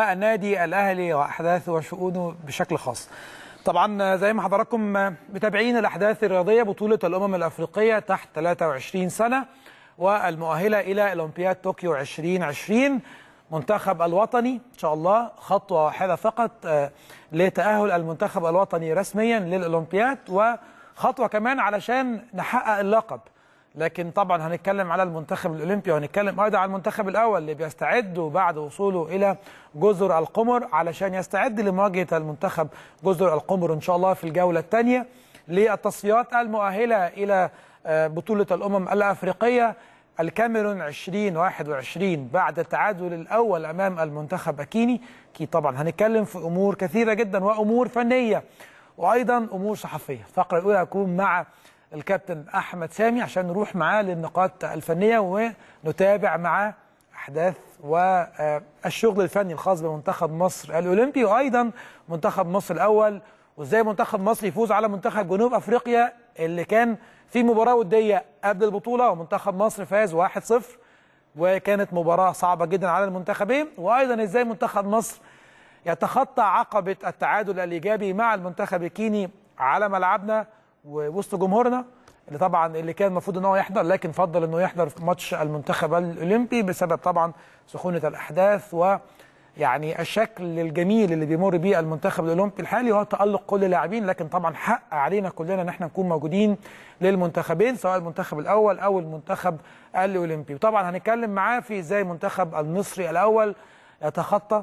نادي الاهلي واحداثه وشؤونه بشكل خاص. طبعا زي ما حضراتكم متابعين الاحداث الرياضيه بطوله الامم الافريقيه تحت 23 سنه والمؤهله الى اولمبياد طوكيو 2020 منتخب الوطني ان شاء الله خطوه واحده فقط آه، لتاهل المنتخب الوطني رسميا للاولمبياد وخطوه كمان علشان نحقق اللقب لكن طبعا هنتكلم على المنتخب الاولمبي وهنتكلم ايضا على المنتخب الاول اللي بيستعد بعد وصوله الى جزر القمر علشان يستعد لمواجهه المنتخب جزر القمر ان شاء الله في الجوله الثانيه للتصفيات المؤهله الى آه، بطوله الامم الافريقيه الكاميرون 2021 بعد التعادل الاول امام المنتخب اكيني اكيد طبعا هنتكلم في امور كثيره جدا وامور فنيه وايضا امور صحفيه الفقره الاولى هكون مع الكابتن احمد سامي عشان نروح معاه للنقاط الفنيه ونتابع معاه احداث والشغل الفني الخاص بمنتخب مصر الاولمبي وايضا منتخب مصر الاول وازاي منتخب مصر يفوز على منتخب جنوب افريقيا اللي كان في مباراه وديه قبل البطوله ومنتخب مصر فاز 1-0 وكانت مباراه صعبه جدا على المنتخبين وايضا ازاي منتخب مصر يتخطى عقبه التعادل الايجابي مع المنتخب الكيني على ملعبنا ووسط جمهورنا اللي طبعا اللي كان المفروض ان هو يحضر لكن فضل انه يحضر في ماتش المنتخب الاولمبي بسبب طبعا سخونه الاحداث و يعني الشكل الجميل اللي بيمر بيه المنتخب الاولمبي الحالي هو تالق كل اللاعبين لكن طبعا حق علينا كلنا ان احنا نكون موجودين للمنتخبين سواء المنتخب الاول او المنتخب الاولمبي وطبعا هنتكلم معاه في ازاي منتخب المصري الاول يتخطى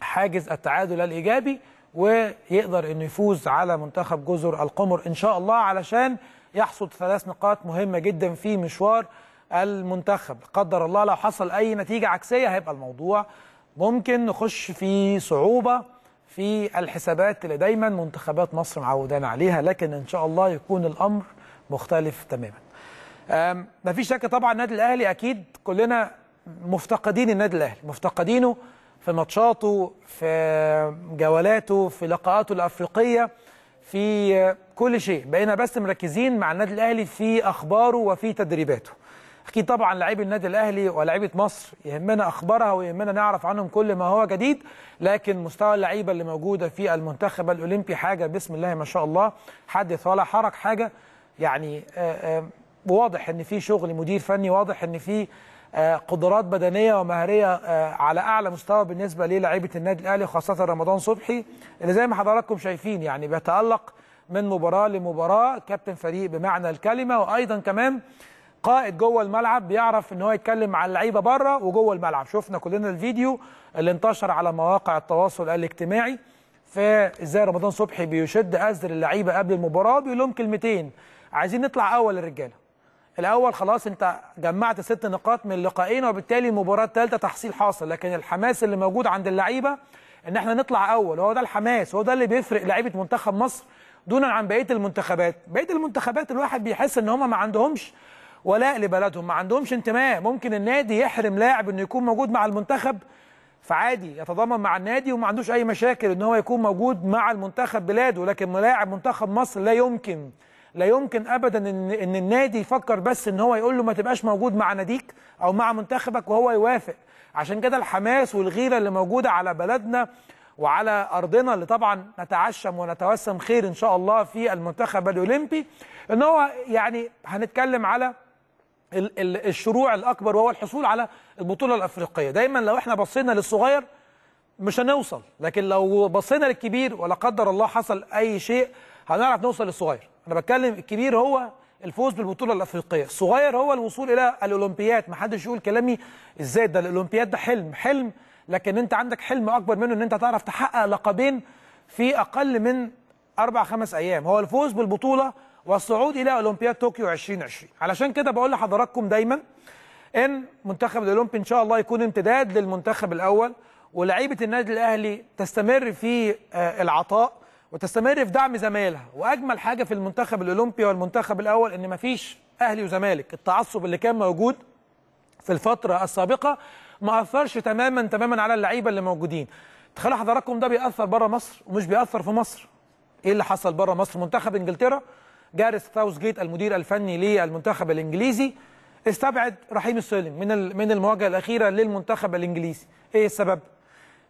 حاجز التعادل الايجابي ويقدر انه يفوز على منتخب جزر القمر ان شاء الله علشان يحصد ثلاث نقاط مهمه جدا في مشوار المنتخب قدر الله لو حصل اي نتيجه عكسيه هيبقى الموضوع ممكن نخش في صعوبه في الحسابات اللي دايما منتخبات مصر معودانا عليها لكن ان شاء الله يكون الامر مختلف تماما مفيش شك طبعا النادي الاهلي اكيد كلنا مفتقدين النادي الاهلي مفتقدينه في ماتشاته في جولاته في لقاءاته الأفريقية في كل شيء بقينا بس مركزين مع النادي الأهلي في أخباره وفي تدريباته أكيد طبعا لعيب النادي الأهلي ولاعيبة مصر يهمنا أخبارها ويهمنا نعرف عنهم كل ما هو جديد لكن مستوى اللعيبة اللي موجودة في المنتخب الأولمبي حاجة بسم الله ما شاء الله حدث ولا حرك حاجة يعني آه، آه، واضح ان في شغل مدير فني واضح ان في آه، قدرات بدنيه ومهاريه آه، على اعلى مستوى بالنسبه للاعيبه النادي الاهلي خاصه رمضان صبحي اللي زي ما حضراتكم شايفين يعني بيتالق من مباراه لمباراه كابتن فريق بمعنى الكلمه وايضا كمان قائد جوه الملعب بيعرف ان هو يتكلم مع اللعيبه بره وجوه الملعب شفنا كلنا الفيديو اللي انتشر على مواقع التواصل الاجتماعي فازاي رمضان صبحي بيشد ازر اللعيبه قبل المباراه بيقول لهم كلمتين عايزين نطلع اول الرجاله الاول خلاص انت جمعت ست نقاط من اللقائين وبالتالي المباراه الثالثه تحصيل حاصل لكن الحماس اللي موجود عند اللعيبه ان احنا نطلع اول هو ده الحماس هو ده اللي بيفرق لعيبه منتخب مصر دونا عن بقيه المنتخبات بقيه المنتخبات الواحد بيحس ان هم ما عندهمش ولاء لبلدهم ما عندهمش انتماء ممكن النادي يحرم لاعب انه يكون موجود مع المنتخب فعادي يتضامن مع النادي وما عندوش اي مشاكل ان هو يكون موجود مع المنتخب بلاده لكن لاعب منتخب مصر لا يمكن لا يمكن ابدا ان ان النادي يفكر بس ان هو يقول له ما تبقاش موجود مع ناديك او مع منتخبك وهو يوافق عشان كده الحماس والغيره اللي موجوده على بلدنا وعلى ارضنا اللي طبعا نتعشم ونتوسم خير ان شاء الله في المنتخب الاولمبي ان هو يعني هنتكلم على الشروع الاكبر وهو الحصول على البطوله الافريقيه دايما لو احنا بصينا للصغير مش هنوصل لكن لو بصينا للكبير ولا قدر الله حصل اي شيء هنعرف نوصل للصغير انا بتكلم الكبير هو الفوز بالبطوله الافريقيه الصغير هو الوصول الى الاولمبياد ما حدش يقول كلامي ازاي ده الاولمبياد ده حلم حلم لكن انت عندك حلم اكبر منه ان انت تعرف تحقق لقبين في اقل من اربع خمس ايام هو الفوز بالبطوله والصعود الى اولمبياد طوكيو 2020 علشان كده بقول لحضراتكم دايما ان منتخب الاولمبي ان شاء الله يكون امتداد للمنتخب الاول ولاعيبه النادي الاهلي تستمر في آه، العطاء وتستمر في دعم زمايلها واجمل حاجه في المنتخب الاولمبي والمنتخب الاول ان مفيش اهلي وزمالك التعصب اللي كان موجود في الفتره السابقه ما اثرش تماما تماما على اللعيبه اللي موجودين تخيلوا حضراتكم ده بيأثر بره مصر ومش بيأثر في مصر ايه اللي حصل بره مصر منتخب انجلترا جاريث جيت المدير الفني للمنتخب الانجليزي استبعد رحيم السلم من من المواجهه الاخيره للمنتخب الانجليزي ايه السبب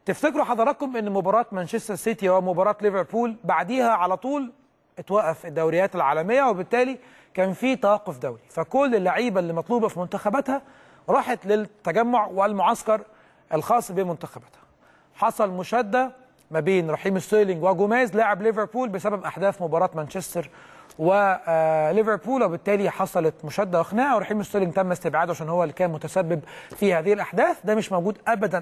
تفتكروا حضراتكم ان مباراه مانشستر سيتي ومباراه ليفربول بعديها على طول اتوقف الدوريات العالميه وبالتالي كان في توقف دولي فكل اللعيبه اللي مطلوبه في منتخباتها راحت للتجمع والمعسكر الخاص بمنتخباتها حصل مشاده ما بين رحيم ستيرلينج وجوميز لاعب ليفربول بسبب احداث مباراه مانشستر وليفربول آه، وبالتالي حصلت مشاده وخناقه ورحيم ستيرلينج تم استبعاده عشان هو اللي كان متسبب في هذه الاحداث ده مش موجود ابدا